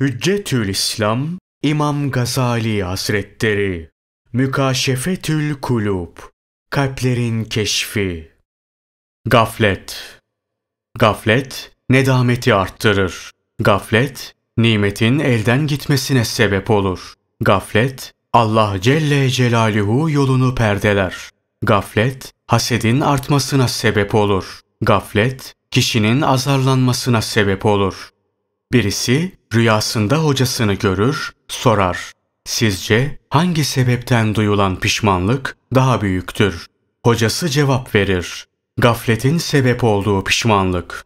Hüccetül İslam İmam Gazali Hazretleri Mükaşefetül Kulub Kalplerin Keşfi Gaflet Gaflet, nedameti arttırır. Gaflet, nimetin elden gitmesine sebep olur. Gaflet, Allah Celle Celaluhu yolunu perdeler. Gaflet, hasedin artmasına sebep olur. Gaflet, kişinin azarlanmasına sebep olur. Birisi rüyasında hocasını görür, sorar. Sizce hangi sebepten duyulan pişmanlık daha büyüktür? Hocası cevap verir. Gafletin sebep olduğu pişmanlık.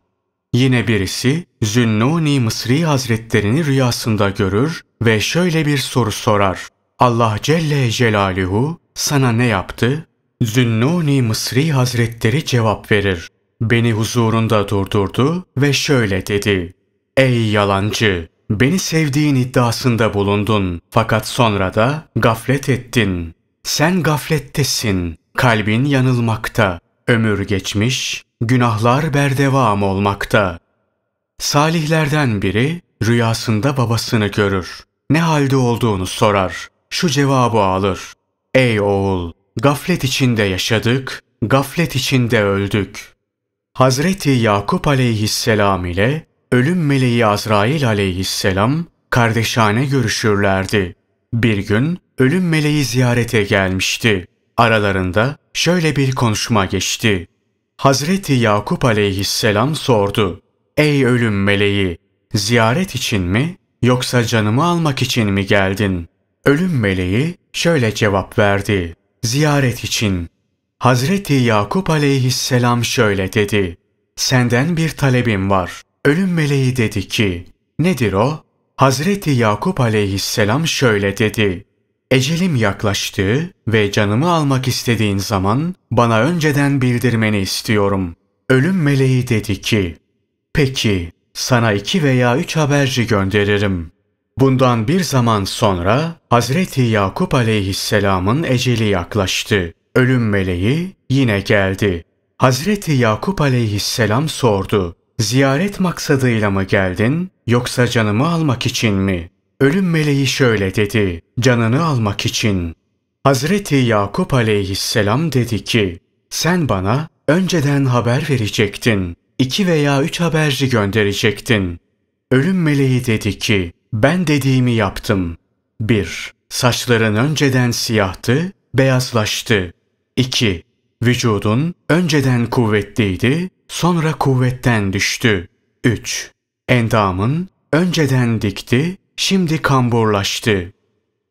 Yine birisi Zünnuni Mısri Hazretlerini rüyasında görür ve şöyle bir soru sorar. Allah Celle Celaluhu sana ne yaptı? Zünnuni Mısri Hazretleri cevap verir. Beni huzurunda durdurdu ve şöyle dedi. Ey yalancı! Beni sevdiğin iddiasında bulundun fakat sonra da gaflet ettin. Sen gaflettesin, kalbin yanılmakta, ömür geçmiş, günahlar berdevam olmakta. Salihlerden biri rüyasında babasını görür. Ne halde olduğunu sorar. Şu cevabı alır. Ey oğul, gaflet içinde yaşadık, gaflet içinde öldük. Hazreti Yakup aleyhisselam ile ölüm meleği Azrail aleyhisselam kardeşane görüşürlerdi. Bir gün ölüm meleği ziyarete gelmişti. Aralarında şöyle bir konuşma geçti. Hazreti Yakup aleyhisselam sordu. Ey ölüm meleği, ziyaret için mi yoksa canımı almak için mi geldin? Ölüm meleği şöyle cevap verdi. Ziyaret için. Hazreti Yakup aleyhisselam şöyle dedi. Senden bir talebim var. Ölüm meleği dedi ki, nedir o? Hazreti Yakup aleyhisselam şöyle dedi. Ecelim yaklaştı ve canımı almak istediğin zaman bana önceden bildirmeni istiyorum. Ölüm meleği dedi ki, peki sana iki veya üç haberci gönderirim. Bundan bir zaman sonra Hazreti Yakup aleyhisselamın eceli yaklaştı. Ölüm meleği yine geldi. Hazreti Yakup aleyhisselam sordu. Ziyaret maksadıyla mı geldin yoksa canımı almak için mi? Ölüm meleği şöyle dedi, canını almak için. Hazreti Yakup aleyhisselam dedi ki, sen bana önceden haber verecektin. İki veya üç haberci gönderecektin. Ölüm meleği dedi ki, ben dediğimi yaptım. 1. Saçların önceden siyahtı, beyazlaştı. 2. Vücudun önceden kuvvetliydi, sonra kuvvetten düştü. 3. Endamın önceden dikti, şimdi kamburlaştı.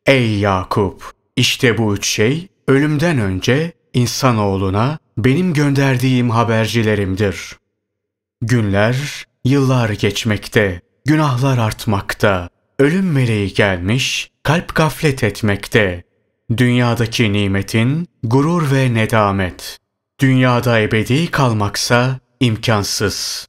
Ey Yakup! İşte bu üç şey ölümden önce insanoğluna benim gönderdiğim habercilerimdir. Günler, yıllar geçmekte, günahlar artmakta, ölüm meleği gelmiş, kalp gaflet etmekte. Dünyadaki nimetin gurur ve nedamet. Dünyada ebedi kalmaksa imkansız.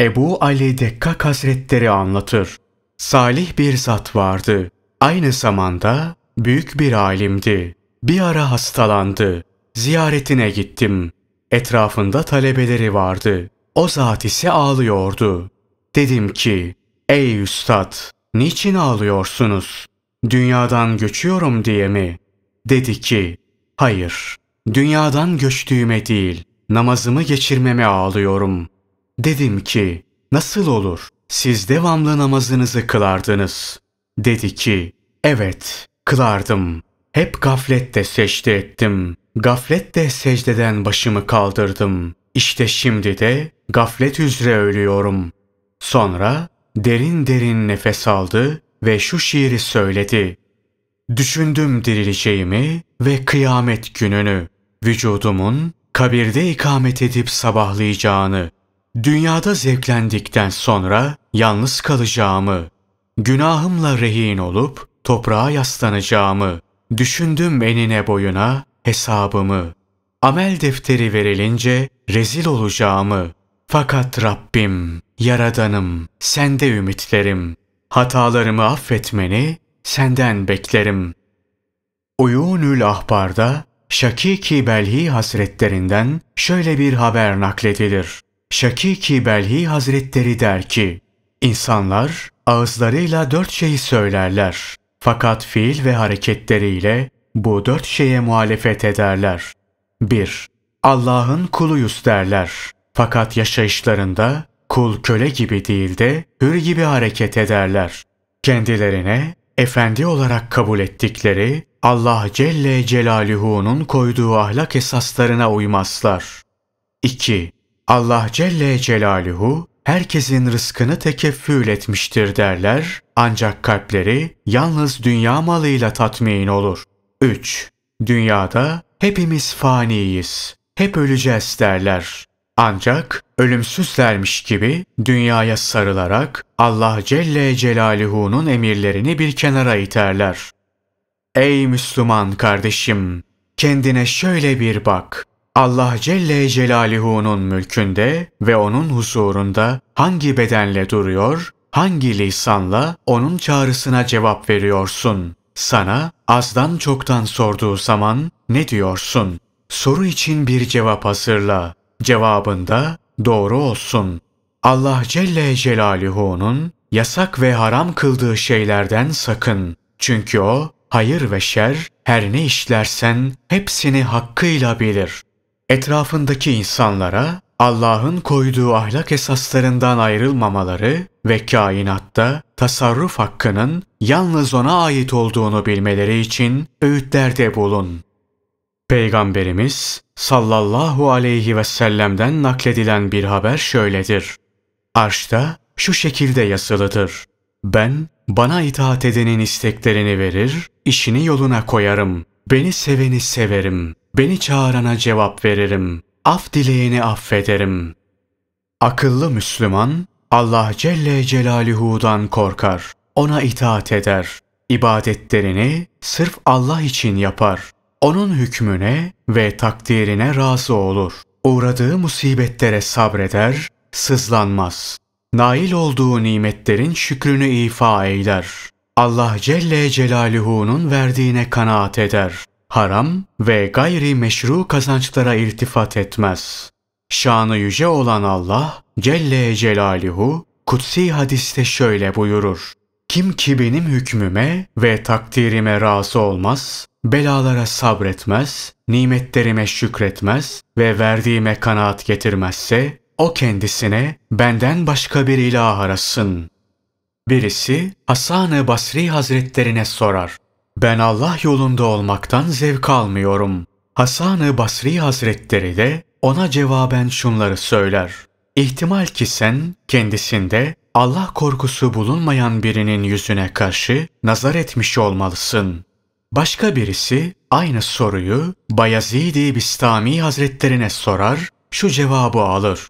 Ebu Ali Dekkak Hazretleri anlatır. Salih bir zat vardı. Aynı zamanda büyük bir alimdi. Bir ara hastalandı. Ziyaretine gittim. Etrafında talebeleri vardı. O zat ise ağlıyordu. Dedim ki, ey üstad, niçin ağlıyorsunuz? Dünyadan göçüyorum diye mi? Dedi ki, hayır, dünyadan göçtüğüme değil.'' namazımı geçirmeme ağlıyorum. Dedim ki, nasıl olur? Siz devamlı namazınızı kılardınız. Dedi ki, evet, kılardım. Hep gaflette secde ettim. Gaflette secdeden başımı kaldırdım. İşte şimdi de gaflet üzere ölüyorum. Sonra derin derin nefes aldı ve şu şiiri söyledi. Düşündüm dirileceğimi ve kıyamet gününü. Vücudumun kabirde ikamet edip sabahlayacağını, dünyada zevklendikten sonra yalnız kalacağımı, günahımla rehin olup toprağa yaslanacağımı, düşündüm enine boyuna hesabımı, amel defteri verilince rezil olacağımı, fakat Rabbim, Yaradanım, sende ümitlerim, hatalarımı affetmeni senden beklerim. Uyunül Ahbar'da Şakiki Belhi Hazretlerinden şöyle bir haber nakledilir. Şakiki Belhi Hazretleri der ki, İnsanlar ağızlarıyla dört şeyi söylerler. Fakat fiil ve hareketleriyle bu dört şeye muhalefet ederler. 1. Allah'ın kuluyuz derler. Fakat yaşayışlarında kul köle gibi değil de hür gibi hareket ederler. Kendilerine efendi olarak kabul ettikleri Allah Celle Celaluhu'nun koyduğu ahlak esaslarına uymazlar. 2. Allah Celle Celaluhu herkesin rızkını tekeffül etmiştir derler ancak kalpleri yalnız dünya malıyla tatmin olur. 3. Dünyada hepimiz faniyiz, hep öleceğiz derler. Ancak ölümsüzlermiş gibi dünyaya sarılarak Allah Celle Celaluhu'nun emirlerini bir kenara iterler. Ey Müslüman kardeşim! Kendine şöyle bir bak. Allah Celle Celaluhu'nun mülkünde ve onun huzurunda hangi bedenle duruyor, hangi lisanla onun çağrısına cevap veriyorsun? Sana azdan çoktan sorduğu zaman ne diyorsun? Soru için bir cevap hazırla. Cevabında doğru olsun. Allah Celle Celaluhu'nun yasak ve haram kıldığı şeylerden sakın. Çünkü o hayır ve şer, her ne işlersen hepsini hakkıyla bilir. Etrafındaki insanlara Allah'ın koyduğu ahlak esaslarından ayrılmamaları ve kainatta tasarruf hakkının yalnız ona ait olduğunu bilmeleri için öğütlerde bulun. Peygamberimiz sallallahu aleyhi ve sellem'den nakledilen bir haber şöyledir. Arşta şu şekilde yazılıdır. Ben bana itaat edenin isteklerini verir, işini yoluna koyarım. Beni seveni severim. Beni çağırana cevap veririm. Af dileğini affederim. Akıllı Müslüman, Allah Celle Celaluhu'dan korkar. Ona itaat eder. İbadetlerini sırf Allah için yapar. Onun hükmüne ve takdirine razı olur. Uğradığı musibetlere sabreder, sızlanmaz nail olduğu nimetlerin şükrünü ifa eyler. Allah Celle Celaluhu'nun verdiğine kanaat eder. Haram ve gayri meşru kazançlara iltifat etmez. Şanı yüce olan Allah Celle Celaluhu kutsi hadiste şöyle buyurur. Kim ki benim hükmüme ve takdirime razı olmaz, belalara sabretmez, nimetlerime şükretmez ve verdiğime kanaat getirmezse, o kendisine benden başka bir ilah arasın. Birisi Hasan-ı Basri Hazretlerine sorar. Ben Allah yolunda olmaktan zevk almıyorum. Hasan-ı Basri Hazretleri de ona cevaben şunları söyler. İhtimal ki sen kendisinde Allah korkusu bulunmayan birinin yüzüne karşı nazar etmiş olmalısın. Başka birisi aynı soruyu Bayezid-i Bistami Hazretlerine sorar, şu cevabı alır.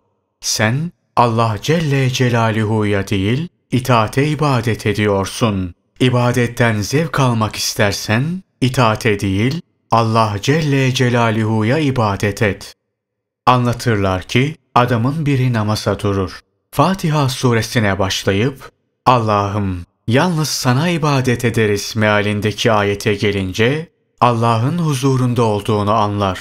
Sen Allah Celle Celaluhu'ya değil, itaate ibadet ediyorsun. İbadetten zevk almak istersen, itaate değil, Allah Celle Celaluhu'ya ibadet et. Anlatırlar ki, adamın biri namaza durur. Fatiha suresine başlayıp, Allah'ım yalnız sana ibadet ederiz mealindeki ayete gelince, Allah'ın huzurunda olduğunu anlar.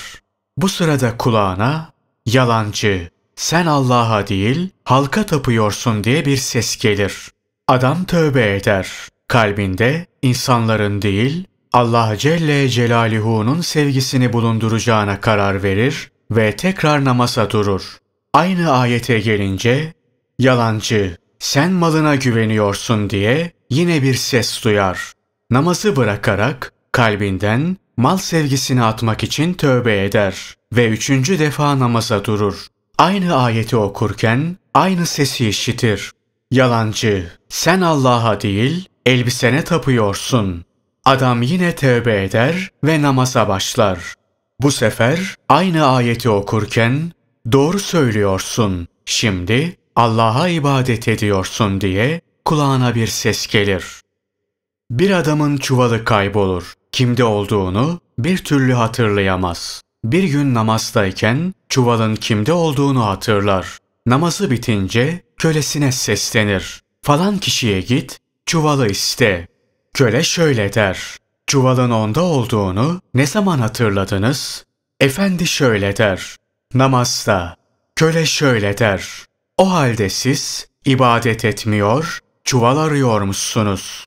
Bu sırada kulağına, yalancı, sen Allah'a değil halka tapıyorsun diye bir ses gelir. Adam tövbe eder. Kalbinde insanların değil Allah Celle Celaluhu'nun sevgisini bulunduracağına karar verir ve tekrar namaza durur. Aynı ayete gelince yalancı sen malına güveniyorsun diye yine bir ses duyar. Namazı bırakarak kalbinden mal sevgisini atmak için tövbe eder ve üçüncü defa namaza durur. Aynı ayeti okurken aynı sesi işitir. Yalancı, sen Allah'a değil, elbisene tapıyorsun. Adam yine tövbe eder ve namaza başlar. Bu sefer aynı ayeti okurken doğru söylüyorsun. Şimdi Allah'a ibadet ediyorsun diye kulağına bir ses gelir. Bir adamın çuvalı kaybolur. Kimde olduğunu bir türlü hatırlayamaz. Bir gün namazdayken çuvalın kimde olduğunu hatırlar. Namazı bitince kölesine seslenir. Falan kişiye git, çuvalı iste. Köle şöyle der. Çuvalın onda olduğunu ne zaman hatırladınız? Efendi şöyle der. Namazda. Köle şöyle der. O halde siz ibadet etmiyor, çuval arıyormuşsunuz.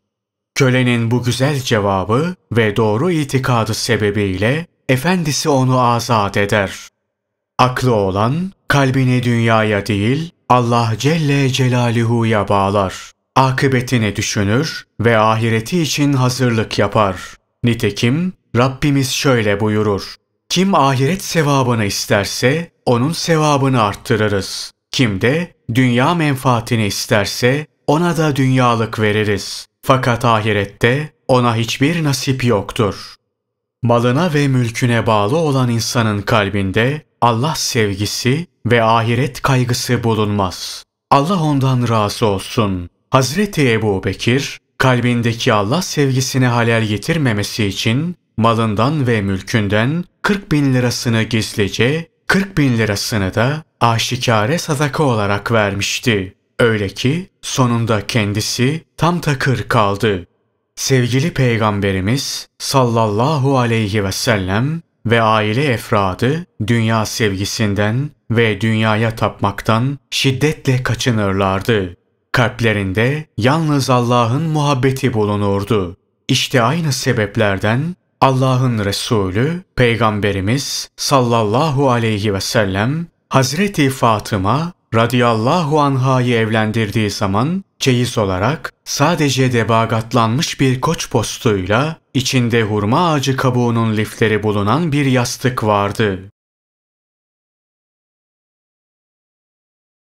Kölenin bu güzel cevabı ve doğru itikadı sebebiyle efendisi onu azat eder. Aklı olan kalbini dünyaya değil Allah Celle Celaluhu'ya bağlar. Akıbetini düşünür ve ahireti için hazırlık yapar. Nitekim Rabbimiz şöyle buyurur. Kim ahiret sevabını isterse onun sevabını arttırırız. Kim de dünya menfaatini isterse ona da dünyalık veririz. Fakat ahirette ona hiçbir nasip yoktur. Malına ve mülküne bağlı olan insanın kalbinde Allah sevgisi ve ahiret kaygısı bulunmaz. Allah ondan razı olsun. Hazreti Ebu Bekir, kalbindeki Allah sevgisine halel getirmemesi için malından ve mülkünden 40 bin lirasını gizlice, 40 bin lirasını da aşikare sadaka olarak vermişti. Öyle ki sonunda kendisi tam takır kaldı sevgili peygamberimiz sallallahu aleyhi ve sellem ve aile efradı dünya sevgisinden ve dünyaya tapmaktan şiddetle kaçınırlardı. Kalplerinde yalnız Allah'ın muhabbeti bulunurdu. İşte aynı sebeplerden Allah'ın Resulü Peygamberimiz sallallahu aleyhi ve sellem Hazreti Fatıma radıyallahu anhayı evlendirdiği zaman Ceyiz olarak sadece debagatlanmış bir koç postuyla içinde hurma ağacı kabuğunun lifleri bulunan bir yastık vardı.